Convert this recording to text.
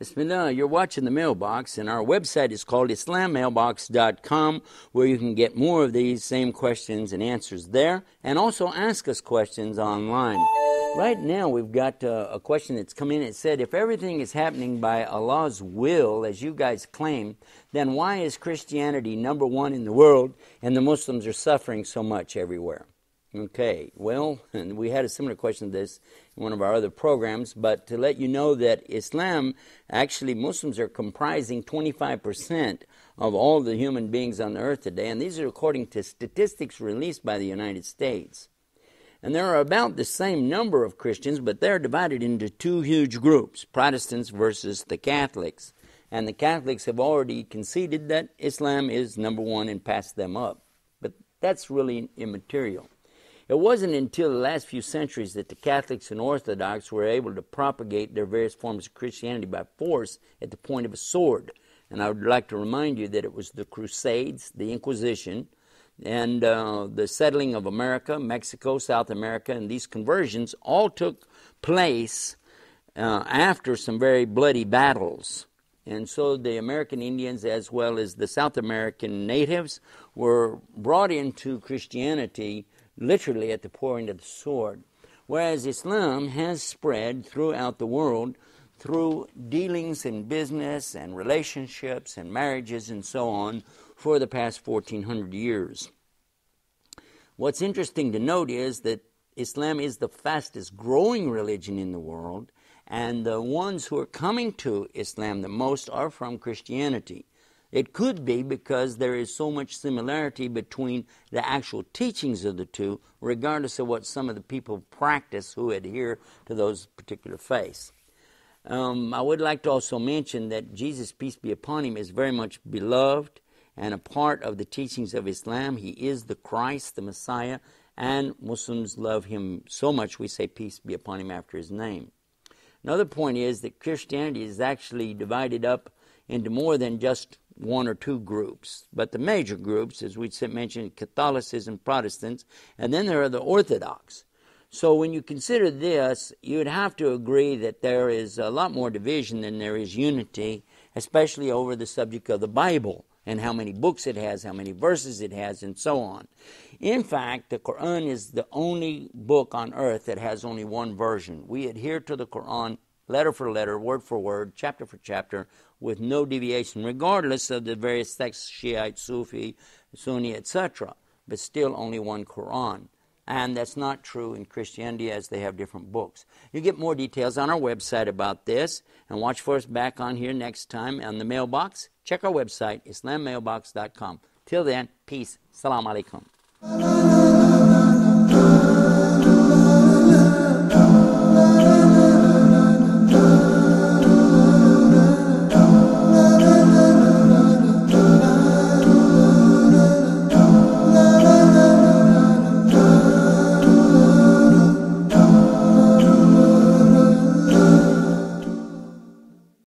Bismillah, you're watching the mailbox, and our website is called IslamMailbox.com, where you can get more of these same questions and answers there, and also ask us questions online. Right now, we've got uh, a question that's come in. It said, If everything is happening by Allah's will, as you guys claim, then why is Christianity number one in the world and the Muslims are suffering so much everywhere? Okay, well, we had a similar question to this in one of our other programs, but to let you know that Islam, actually, Muslims are comprising 25% of all the human beings on the earth today, and these are according to statistics released by the United States. And there are about the same number of Christians, but they're divided into two huge groups Protestants versus the Catholics. And the Catholics have already conceded that Islam is number one and passed them up. But that's really immaterial. It wasn't until the last few centuries that the Catholics and Orthodox were able to propagate their various forms of Christianity by force at the point of a sword. And I would like to remind you that it was the Crusades, the Inquisition, and uh, the settling of America, Mexico, South America, and these conversions all took place uh, after some very bloody battles. And so the American Indians, as well as the South American natives, were brought into Christianity literally at the pouring of the sword. Whereas Islam has spread throughout the world through dealings in business and relationships and marriages and so on for the past 1400 years. What's interesting to note is that Islam is the fastest growing religion in the world, and the ones who are coming to Islam the most are from Christianity. It could be because there is so much similarity between the actual teachings of the two, regardless of what some of the people practice who adhere to those particular faiths. Um, I would like to also mention that Jesus, peace be upon him, is very much beloved and a part of the teachings of Islam. He is the Christ, the Messiah, and Muslims love him so much we say, Peace be upon him after his name. Another point is that Christianity is actually divided up into more than just one or two groups, but the major groups, as we mentioned, Catholicism, Protestants, and then there are the Orthodox. So when you consider this, you'd have to agree that there is a lot more division than there is unity, especially over the subject of the Bible and how many books it has, how many verses it has, and so on. In fact, the Quran is the only book on earth that has only one version. We adhere to the Quran letter for letter, word for word, chapter for chapter, with no deviation, regardless of the various sects, Shiite, Sufi, Sunni, etc., but still only one Quran. And that's not true in Christianity as they have different books. You get more details on our website about this, and watch for us back on here next time on the mailbox. Check our website, islammailbox.com. Till then, peace. Salaam alaikum.